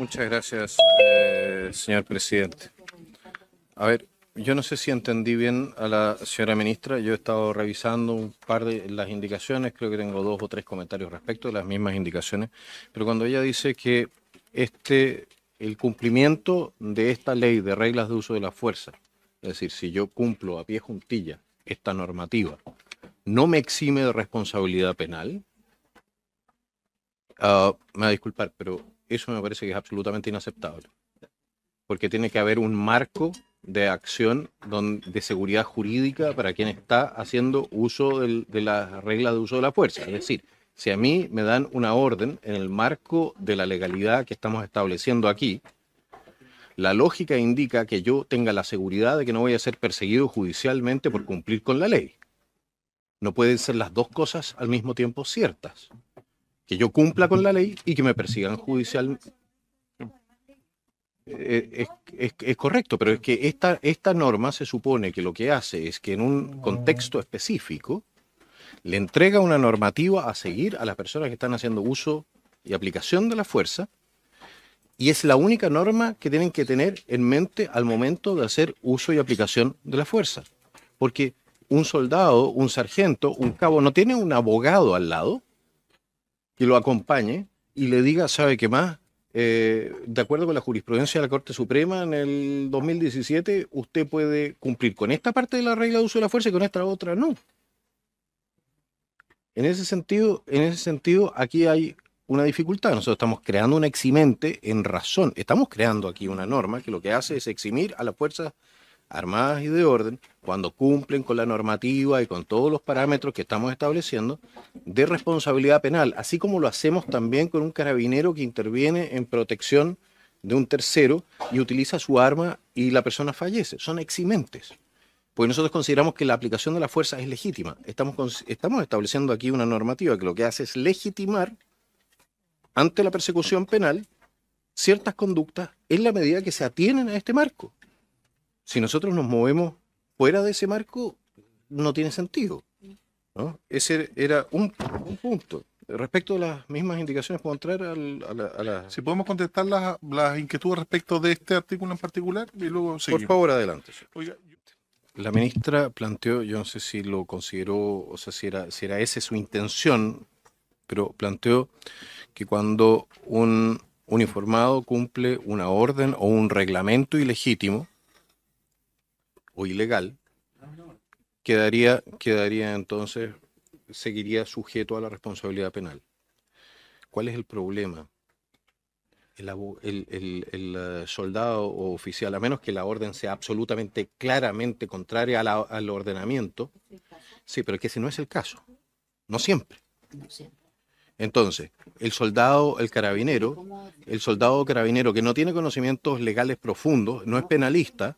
Muchas gracias, eh, señor presidente. A ver, yo no sé si entendí bien a la señora ministra. Yo he estado revisando un par de las indicaciones, creo que tengo dos o tres comentarios respecto de las mismas indicaciones, pero cuando ella dice que este, el cumplimiento de esta ley de reglas de uso de la fuerza, es decir, si yo cumplo a pie juntilla esta normativa, no me exime de responsabilidad penal. Ah, me va a disculpar, pero eso me parece que es absolutamente inaceptable. Porque tiene que haber un marco de acción de seguridad jurídica para quien está haciendo uso de las reglas de uso de la fuerza. Es decir, si a mí me dan una orden en el marco de la legalidad que estamos estableciendo aquí, la lógica indica que yo tenga la seguridad de que no voy a ser perseguido judicialmente por cumplir con la ley. No pueden ser las dos cosas al mismo tiempo ciertas que yo cumpla con la ley y que me persigan judicialmente. Eh, es, correcto, pero es que esta norma se supone que lo que hace es que en un contexto específico le entrega una normativa a seguir a las personas que están haciendo uso y aplicación de la fuerza y es la única norma que tienen que tener en mente al momento de hacer uso y aplicación de la fuerza. Porque un soldado, un sargento, un cabo no tiene un abogado al lado que lo acompañe y le diga, ¿sabe qué más? Eh, de acuerdo con la jurisprudencia de la Corte Suprema en el 2017, usted puede cumplir con esta parte de la regla de uso de la fuerza y con esta otra no. En ese sentido, en ese sentido aquí hay una dificultad. Nosotros estamos creando una eximente en razón. Estamos creando aquí una norma que lo que hace es eximir a las fuerzas armadas y de orden, cuando cumplen con la normativa y con todos los parámetros que estamos estableciendo, de responsabilidad penal, así como lo hacemos también con un carabinero que interviene en protección de un tercero y utiliza su arma y la persona fallece. Son eximentes. Pues nosotros consideramos que la aplicación de la fuerza es legítima. Estamos, estamos estableciendo aquí una normativa que lo que hace es legitimar ante la persecución penal ciertas conductas en la medida que se atienen a este marco si nosotros nos movemos fuera de ese marco, no tiene sentido. ¿no? Ese era un, punto respecto a las mismas indicaciones, ¿puedo entrar al, a, la, Si podemos contestar las, las, inquietudes respecto de este artículo en particular y luego Por favor, adelante. La ministra planteó, yo no sé si lo consideró, o sea, si era, si era esa su intención, pero planteó que cuando un uniformado cumple una orden o un reglamento ilegítimo, ilegal, quedaría, quedaría entonces, seguiría sujeto a la responsabilidad penal. ¿Cuál es el problema? El, eh, soldado o oficial, a menos que la orden sea absolutamente claramente contraria al ordenamiento. Sí, pero es que si no es el caso. No siempre. Entonces, el soldado, el carabinero, el soldado carabinero que no tiene conocimientos legales profundos, no es penalista,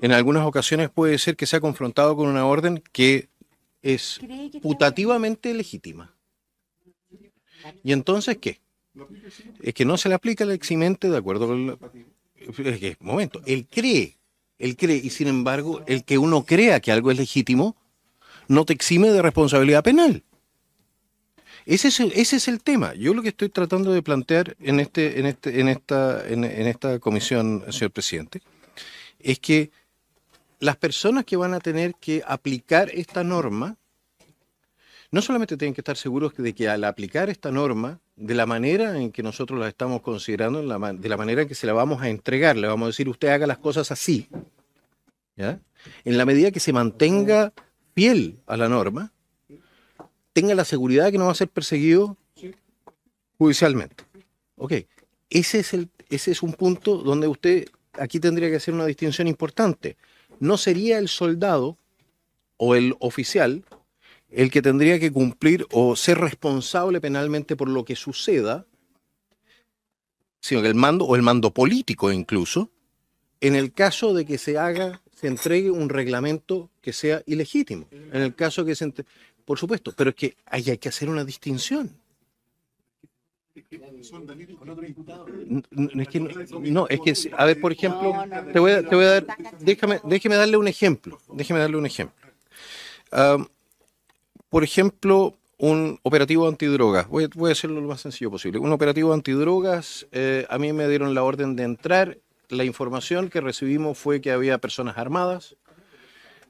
en algunas ocasiones puede ser que sea confrontado con una orden que es putativamente legítima. ¿Y entonces qué? Es que no se le aplica el eximente de acuerdo con... Es que, momento, él cree, él cree, y sin embargo, el que uno crea que algo es legítimo no te exime de responsabilidad penal. Ese es, el, tema. Yo lo que estoy tratando de plantear en, este, en, este, esta, en esta comisión, señor presidente, es que las personas que van a tener que aplicar esta norma, no solamente tienen que estar seguros de que al aplicar esta norma, de la manera en que nosotros la estamos considerando, de la manera en que se la vamos a entregar, le vamos a decir, usted haga las cosas así, en la medida que se mantenga fiel a la norma, tenga la seguridad de que no va a ser perseguido judicialmente. Ok, ese es, el, ese es un punto donde usted aquí tendría que hacer una distinción importante. No sería el soldado o el oficial el que tendría que cumplir o ser responsable penalmente por lo que suceda, sino que el mando o el mando político incluso, en el caso de que se haga, se entregue un reglamento que sea ilegítimo, en el caso que se por supuesto, pero es que hay que hacer una distinción. No, es que, a ver, por ejemplo, te, voy a, dar, déjame, déjeme darle un ejemplo, déjeme darle un ejemplo. Ah, por ejemplo, un operativo antidrogas, voy, a hacerlo lo más sencillo posible, un operativo antidrogas, eh, a mí me dieron la orden de entrar, la información que recibimos fue que había personas armadas,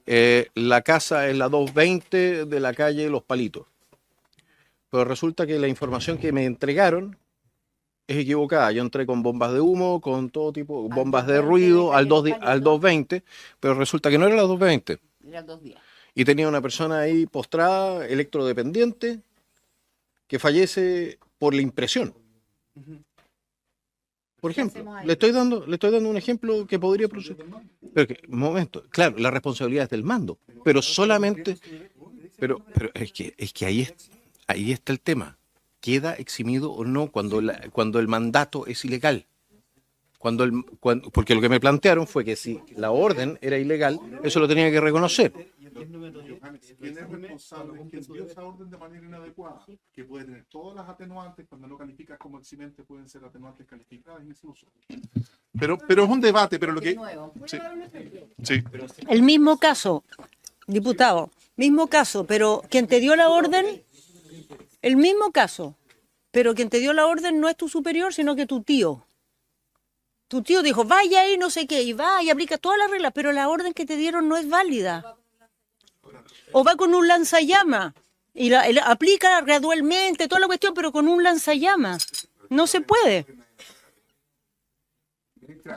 eh, la casa es la 220 de la calle Los Palitos pero resulta que la información que me entregaron es equivocada. Yo entré con bombas de humo, con todo tipo, bombas de ruido al, 2, al 220, pero resulta que no era las 220. Era 210. Y tenía una persona ahí postrada, electrodependiente, que fallece por la impresión. Por ejemplo, le estoy, dando, le estoy dando un ejemplo que podría producir. Pero un momento, claro, la responsabilidad es del mando, pero solamente. Pero, pero es, que, es que ahí es, Ahí está el tema. ¿Queda eximido o no cuando, la, cuando el mandato es ilegal? Cuando el, porque lo que me plantearon fue que si la orden era ilegal, eso lo tenía que reconocer. ¿Quién es responsable de quien dio esa orden de manera inadecuada? Que puede tener todas las atenuantes, cuando no calificas como eximente, pueden ser atenuantes calificadas en Pero, pero es un debate, pero lo que... Sí. El mismo caso, diputado, mismo caso, pero quien te dio la orden el mismo caso, pero quien te dio la orden no es tu superior, sino que tu tío. Tu tío dijo, vaya ahí, no sé qué, y va y aplica todas las reglas, pero la orden que te dieron no es válida. O va con un lanzallamas y la, aplica gradualmente toda la cuestión, pero con un lanzallamas. No se puede.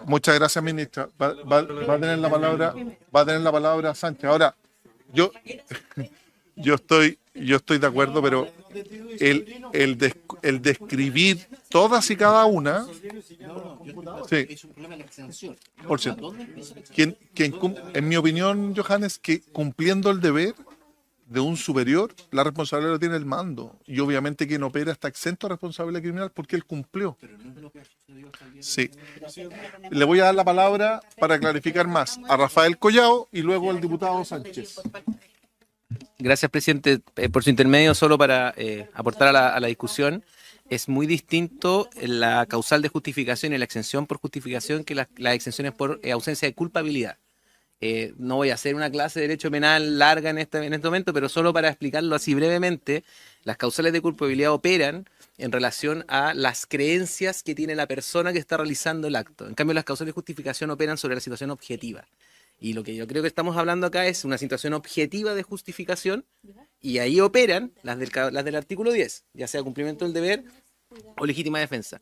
Muchas gracias, ministra. a tener la palabra, va a tener la palabra Sánchez. Ahora, yo. Yo estoy, yo estoy de acuerdo, pero el, el, el describir todas y cada una sí. por cierto quien, quien, en mi opinión Johannes que cumpliendo el deber de un superior la responsabilidad lo tiene el mando y obviamente quien opera está exento de responsabilidad criminal porque él cumplió sí le voy a dar la palabra para clarificar más a Rafael Collao y luego al diputado Sánchez Gracias, presidente, eh, por su intermedio, solo para eh, aportar a la, discusión. Es muy distinto la causal de justificación y la exención por justificación que las, exenciones por eh, ausencia de culpabilidad. no voy a hacer una clase de derecho penal larga en este, en este momento, pero solo para explicarlo así brevemente, las causales de culpabilidad operan en relación a las creencias que tiene la persona que está realizando el acto. En cambio, las causales de justificación operan sobre la situación objetiva. Y lo que yo creo que estamos hablando acá es una situación objetiva de justificación y ahí operan las del, las del artículo 10, ya sea cumplimiento del deber o legítima defensa.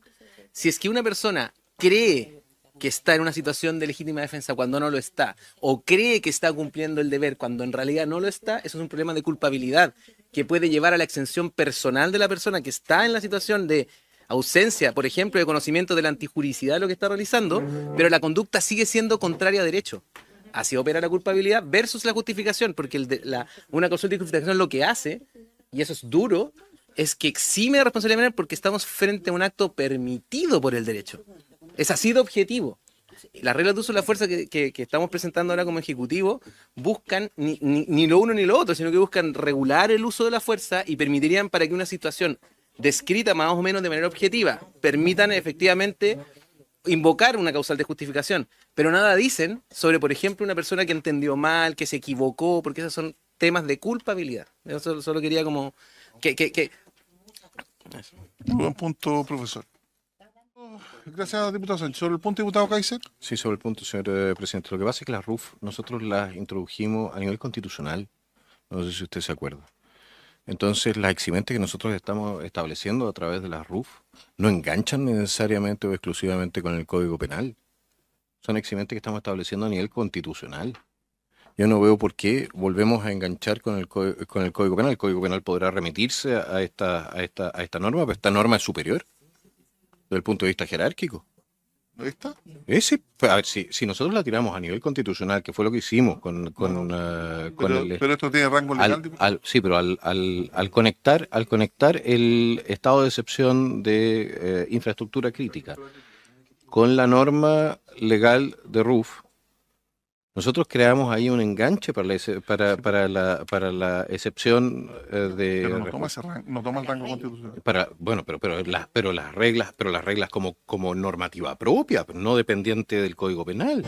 Si es que una persona cree que está en una situación de legítima defensa cuando no lo está, o cree que está cumpliendo el deber cuando en realidad no lo está, eso es un problema de culpabilidad que puede llevar a la exención personal de la persona que está en la situación de ausencia, por ejemplo, de conocimiento de la antijuricidad de lo que está realizando, pero la conducta sigue siendo contraria a derecho así opera la culpabilidad versus la justificación, porque una causal de justificación lo que hace, y eso es duro, es que exime la responsabilidad porque estamos frente a un acto permitido por el derecho. Es así de objetivo. Las reglas de uso de la fuerza que, estamos presentando ahora como ejecutivo buscan ni, ni lo uno ni lo otro, sino que buscan regular el uso de la fuerza y permitirían para que una situación descrita más o menos de manera objetiva permitan efectivamente invocar una causal de justificación pero nada dicen sobre, por ejemplo, una persona que entendió mal, que se equivocó, porque esos son temas de culpabilidad. Yo solo, quería como que, Buen punto, profesor. Gracias, diputado Sánchez. ¿Sobre el punto, diputado Kaiser? Sí, sobre el punto, señor eh, presidente. Lo que pasa es que las RUF nosotros las introdujimos a nivel constitucional. No sé si usted se acuerda. Entonces, las eximentes que nosotros estamos estableciendo a través de las RUF no enganchan necesariamente o exclusivamente con el Código Penal son eximentes que estamos estableciendo a nivel constitucional. Yo no veo por qué volvemos a enganchar con el, con el Código Penal. El Código Penal podrá remitirse a esta, a, esta, a esta norma, pero esta norma es superior desde el punto de vista jerárquico. ¿No está? Ese, pues, a ver, si, nosotros la tiramos a nivel constitucional, que fue lo que hicimos con, con, eh, pero, el, eh, pero, esto tiene rango legal. sí, pero al, conectar, al conectar el estado de excepción de eh, infraestructura crítica con la norma legal de RUF, nosotros creamos ahí un enganche para la, para, para la, para la excepción eh, de... Pero no toma, el rango constitucional. bueno, pero, pero, las, pero las reglas, pero las reglas como, como normativa propia, no dependiente del Código Penal.